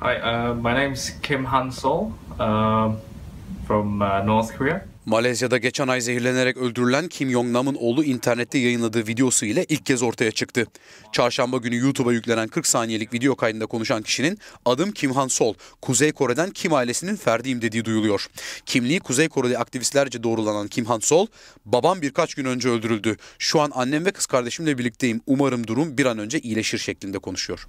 Hi, uh, my name is Kim Hansol uh, from uh, North Korea. Malezya'da geçen ay zehirlenerek öldürülen Kim Jong Nam'ın oğlu internette yayınladığı videosu ile ilk kez ortaya çıktı. Çarşamba günü YouTube'a yüklenen 40 saniyelik video kaydında konuşan kişinin adım Kim Han Sol, Kuzey Kore'den Kim ailesinin ferdiyim dediği duyuluyor. Kimliği Kuzey Koreli aktivistlerce doğrulanan Kim Han Sol, babam birkaç gün önce öldürüldü. Şu an annem ve kız kardeşimle birlikteyim. Umarım durum bir an önce iyileşir şeklinde konuşuyor.